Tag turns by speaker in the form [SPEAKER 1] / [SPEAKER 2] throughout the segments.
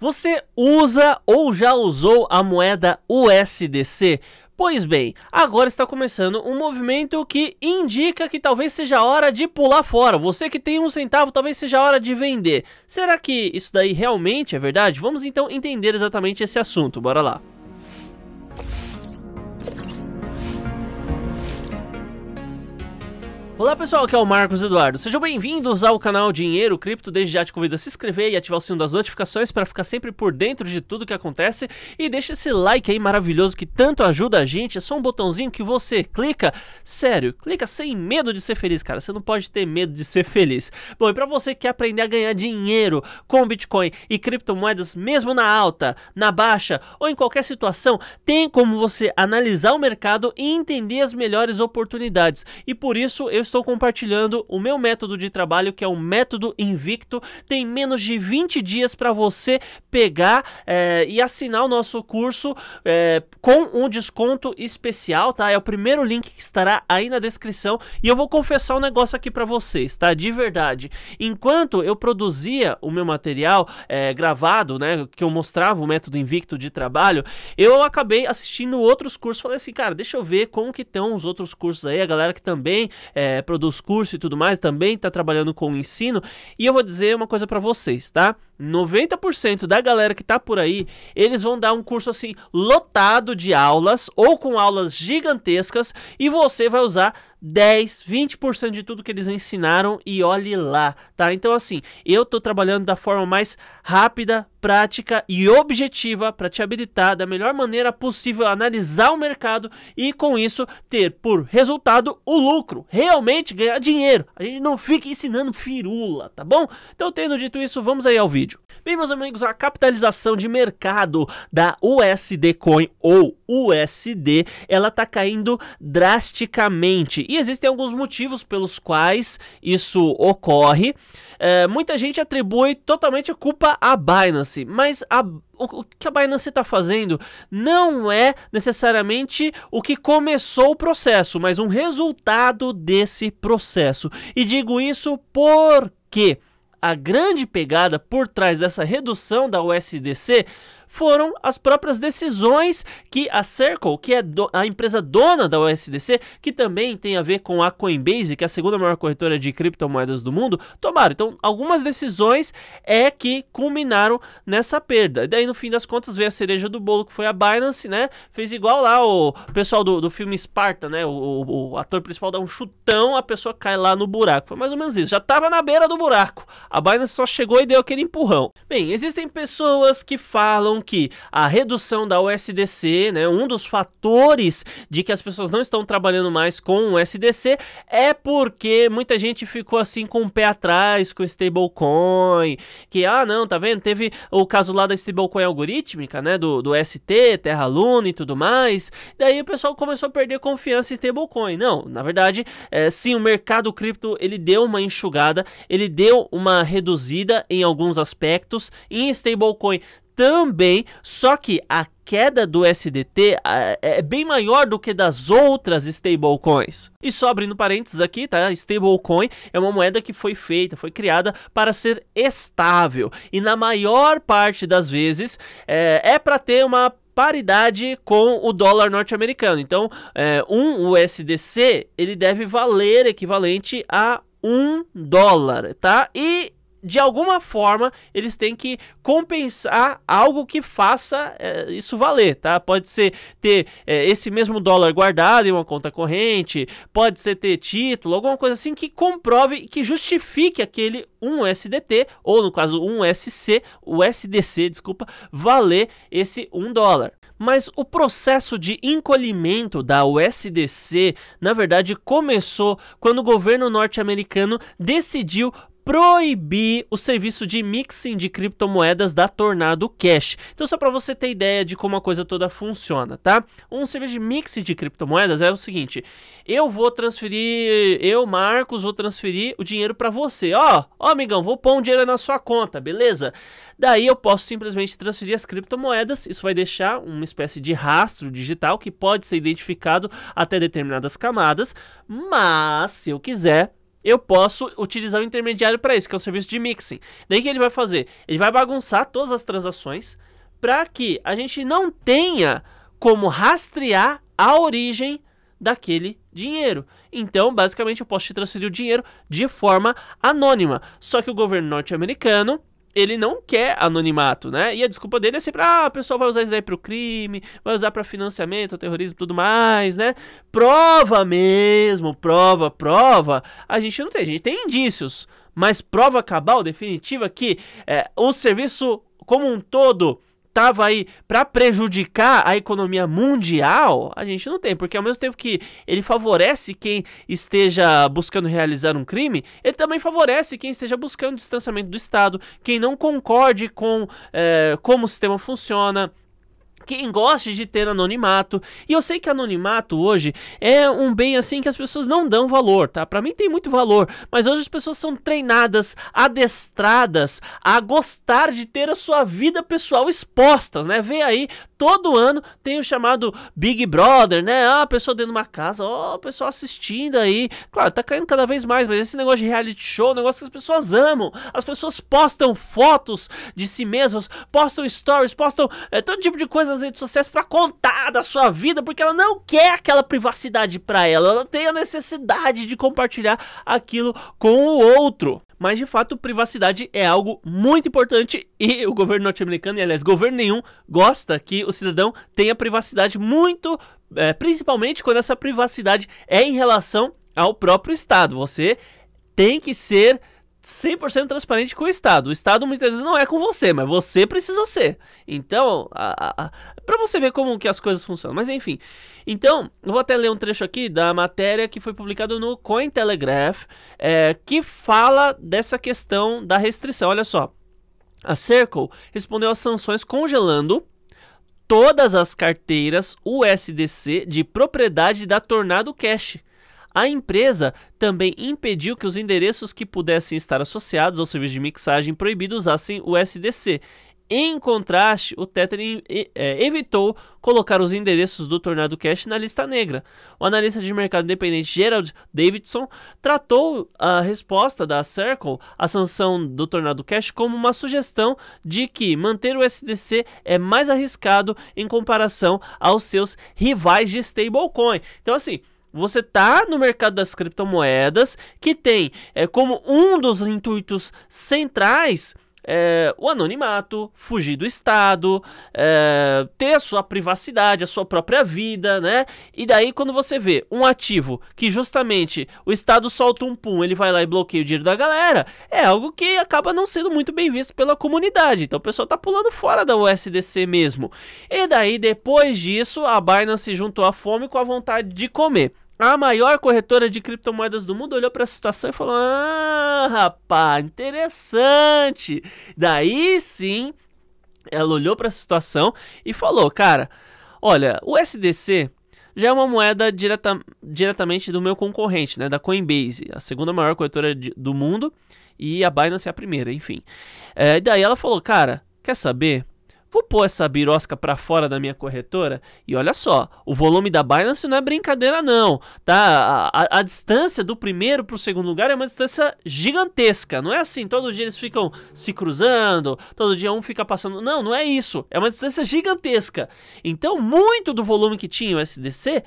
[SPEAKER 1] Você usa ou já usou a moeda USDC? Pois bem, agora está começando um movimento que indica que talvez seja a hora de pular fora. Você que tem um centavo, talvez seja a hora de vender. Será que isso daí realmente é verdade? Vamos então entender exatamente esse assunto, bora lá. Olá pessoal, aqui é o Marcos Eduardo. Sejam bem-vindos ao canal Dinheiro Cripto. Desde já te convido a se inscrever e ativar o sino das notificações para ficar sempre por dentro de tudo que acontece. E deixa esse like aí maravilhoso que tanto ajuda a gente. É só um botãozinho que você clica. Sério, clica sem medo de ser feliz, cara. Você não pode ter medo de ser feliz. Bom, e para você que quer aprender a ganhar dinheiro com Bitcoin e criptomoedas, mesmo na alta, na baixa ou em qualquer situação, tem como você analisar o mercado e entender as melhores oportunidades. E por isso eu estou compartilhando o meu método de trabalho, que é o Método Invicto. Tem menos de 20 dias para você pegar é, e assinar o nosso curso é, com um desconto especial, tá? É o primeiro link que estará aí na descrição. E eu vou confessar um negócio aqui para vocês, tá? De verdade. Enquanto eu produzia o meu material é, gravado, né? Que eu mostrava o método invicto de trabalho, eu acabei assistindo outros cursos. Falei assim, cara, deixa eu ver como que estão os outros cursos aí, a galera que também é, produz curso e tudo mais, também está trabalhando com ensino. E eu vou dizer uma coisa para vocês, tá? 90% da galera que tá por aí, eles vão dar um curso assim lotado de aulas ou com aulas gigantescas e você vai usar 10, 20% de tudo que eles ensinaram e olhe lá, tá? Então assim, eu tô trabalhando da forma mais rápida, prática e objetiva para te habilitar da melhor maneira possível a analisar o mercado e com isso ter por resultado o lucro, realmente ganhar dinheiro. A gente não fica ensinando firula, tá bom? Então tendo dito isso, vamos aí ao vídeo vídeo. Bem, meus amigos, a capitalização de mercado da USD Coin ou USD, ela tá caindo drasticamente. E existem alguns motivos pelos quais isso ocorre. É, muita gente atribui totalmente a culpa à Binance, mas a o que a Binance está fazendo não é necessariamente o que começou o processo, mas um resultado desse processo. E digo isso porque a grande pegada por trás dessa redução da USDC foram as próprias decisões que a Circle, que é do, a empresa dona da USDC, que também tem a ver com a Coinbase, que é a segunda maior corretora de criptomoedas do mundo, tomaram. Então, algumas decisões é que culminaram nessa perda. E daí, no fim das contas, veio a cereja do bolo, que foi a Binance, né? Fez igual lá o pessoal do, do filme Esparta, né? O, o, o ator principal dá um chutão, a pessoa cai lá no buraco. Foi mais ou menos isso. Já tava na beira do buraco. A Binance só chegou e deu aquele empurrão. Bem, existem pessoas que falam que a redução da USDC, né, um dos fatores de que as pessoas não estão trabalhando mais com o USDC é porque muita gente ficou assim com o pé atrás com o stablecoin, que ah não, tá vendo? Teve o caso lá da stablecoin algorítmica, né, do, do ST, Terra Luna e tudo mais. Daí o pessoal começou a perder confiança em stablecoin. Não, na verdade, é, sim, o mercado cripto ele deu uma enxugada, ele deu uma reduzida em alguns aspectos em stablecoin também, só que a queda do SDT é, é bem maior do que das outras stablecoins. E só abrindo parênteses aqui, tá? Stablecoin é uma moeda que foi feita, foi criada para ser estável e na maior parte das vezes é, é para ter uma paridade com o dólar norte-americano. Então, é, um USDC ele deve valer equivalente a um dólar, tá? E de alguma forma, eles têm que compensar algo que faça é, isso valer, tá? Pode ser ter é, esse mesmo dólar guardado em uma conta corrente, pode ser ter título, alguma coisa assim que comprove, que justifique aquele 1SDT, ou no caso 1SC, o SDC, desculpa, valer esse 1 dólar mas o processo de encolhimento da USDC, na verdade, começou quando o governo norte-americano decidiu proibir o serviço de mixing de criptomoedas da Tornado Cash. Então, só para você ter ideia de como a coisa toda funciona, tá? Um serviço de mixing de criptomoedas é o seguinte: eu vou transferir, eu, Marcos, vou transferir o dinheiro para você. Ó, ó, amigão, vou pôr um dinheiro na sua conta, beleza? Daí eu posso simplesmente transferir as criptomoedas. Isso vai deixar uma espécie de rastro digital que pode ser identificado até determinadas camadas. Mas, se eu quiser, eu posso utilizar o intermediário para isso, que é o serviço de mixing. Daí que ele vai fazer? Ele vai bagunçar todas as transações para que a gente não tenha como rastrear a origem daquele dinheiro. Então, basicamente, eu posso te transferir o dinheiro de forma anônima. Só que o governo norte-americano ele não quer anonimato, né? E a desculpa dele é sempre, ah, o pessoal vai usar isso daí pro crime, vai usar para financiamento, terrorismo tudo mais, né? Prova mesmo, prova, prova. A gente não tem, a gente tem indícios, mas prova cabal, definitiva, que é, o serviço como um todo estava aí para prejudicar a economia mundial, a gente não tem, porque ao mesmo tempo que ele favorece quem esteja buscando realizar um crime, ele também favorece quem esteja buscando distanciamento do Estado, quem não concorde com é, como o sistema funciona quem gosta de ter anonimato. E eu sei que anonimato hoje é um bem assim que as pessoas não dão valor, tá? Para mim tem muito valor, mas hoje as pessoas são treinadas, adestradas a gostar de ter a sua vida pessoal exposta, né? Vê aí, todo ano tem o chamado Big Brother, né? Ah, a pessoa dentro de uma casa, ó, oh, o pessoal assistindo aí. Claro, tá caindo cada vez mais, mas esse negócio de reality show, negócio que as pessoas amam. As pessoas postam fotos de si mesmas, postam stories, postam é, todo tipo de coisa nas redes sociais para contar da sua vida, porque ela não quer aquela privacidade para ela, ela tem a necessidade de compartilhar aquilo com o outro. Mas de fato, privacidade é algo muito importante e o governo norte-americano, e aliás, governo nenhum, gosta que o cidadão tenha privacidade muito, é, principalmente quando essa privacidade é em relação ao próprio Estado. Você tem que ser 100% transparente com o Estado. O Estado muitas vezes não é com você, mas você precisa ser. Então, para você ver como que as coisas funcionam. Mas enfim. Então, eu vou até ler um trecho aqui da matéria que foi publicado no Cointelegraph, é, que fala dessa questão da restrição. Olha só. A Circle respondeu às sanções congelando todas as carteiras USDC de propriedade da Tornado Cash a empresa também impediu que os endereços que pudessem estar associados ao serviço de mixagem proibido usassem o SDC. Em contraste, o Tether eh, eh, evitou colocar os endereços do Tornado Cash na lista negra. O analista de mercado independente Gerald Davidson tratou a resposta da Circle à sanção do Tornado Cash como uma sugestão de que manter o SDC é mais arriscado em comparação aos seus rivais de stablecoin. Então, assim, você tá no mercado das criptomoedas que tem é, como um dos intuitos centrais é, o anonimato, fugir do Estado, é, ter a sua privacidade, a sua própria vida, né? E daí, quando você vê um ativo que justamente o Estado solta um pum, ele vai lá e bloqueia o dinheiro da galera, é algo que acaba não sendo muito bem visto pela comunidade. Então o pessoal tá pulando fora da USDC mesmo. E daí, depois disso, a Binance juntou a fome com a vontade de comer. A maior corretora de criptomoedas do mundo olhou para a situação e falou: Ah, rapaz, interessante. Daí sim, ela olhou para a situação e falou: Cara, olha, o SDC já é uma moeda direta, diretamente do meu concorrente, né, da Coinbase, a segunda maior corretora de, do mundo, e a Binance é a primeira, enfim. É, daí ela falou: Cara, quer saber? Vou pôr essa birosca para fora da minha corretora e olha só, o volume da Binance não é brincadeira não, tá? A, a, a distância do primeiro para o segundo lugar é uma distância gigantesca, não é assim, todo dia eles ficam se cruzando, todo dia um fica passando, não, não é isso, é uma distância gigantesca. Então muito do volume que tinha o SDC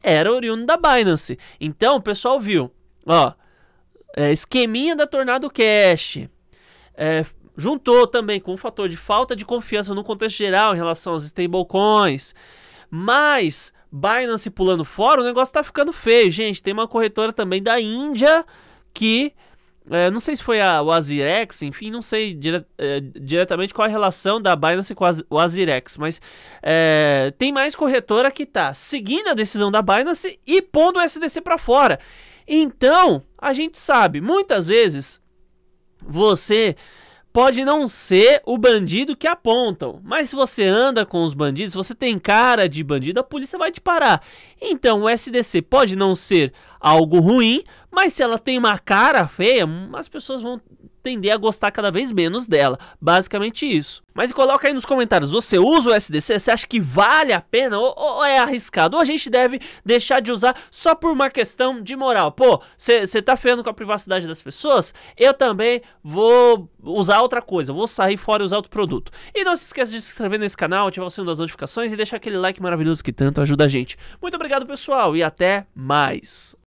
[SPEAKER 1] era oriundo da Binance. Então o pessoal viu, ó, é, esqueminha da Tornado Cash, é, juntou também com o fator de falta de confiança no contexto geral em relação aos stablecoins, mas Binance pulando fora, o negócio tá ficando feio, gente. Tem uma corretora também da Índia que. É, não sei se foi a, o Azirex, enfim, não sei dire, é, diretamente qual a relação da Binance com a, o Azirex, mas é, tem mais corretora que tá seguindo a decisão da Binance e pondo o SDC para fora. Então, a gente sabe, muitas vezes você pode não ser o bandido que apontam, mas se você anda com os bandidos, se você tem cara de bandido, a polícia vai te parar. Então o SDC pode não ser algo ruim, mas se ela tem uma cara feia, as pessoas vão tender a gostar cada vez menos dela. Basicamente isso. Mas coloca aí nos comentários, você usa o SDC? Você acha que vale a pena ou, ou é arriscado? Ou a gente deve deixar de usar só por uma questão de moral? Pô, você tá ferrando com a privacidade das pessoas? Eu também vou usar outra coisa, vou sair fora e usar outro produto. E não se esqueça de se inscrever nesse canal, ativar o sino das notificações e deixar aquele like maravilhoso que tanto ajuda a gente. Muito obrigado, pessoal, e até mais!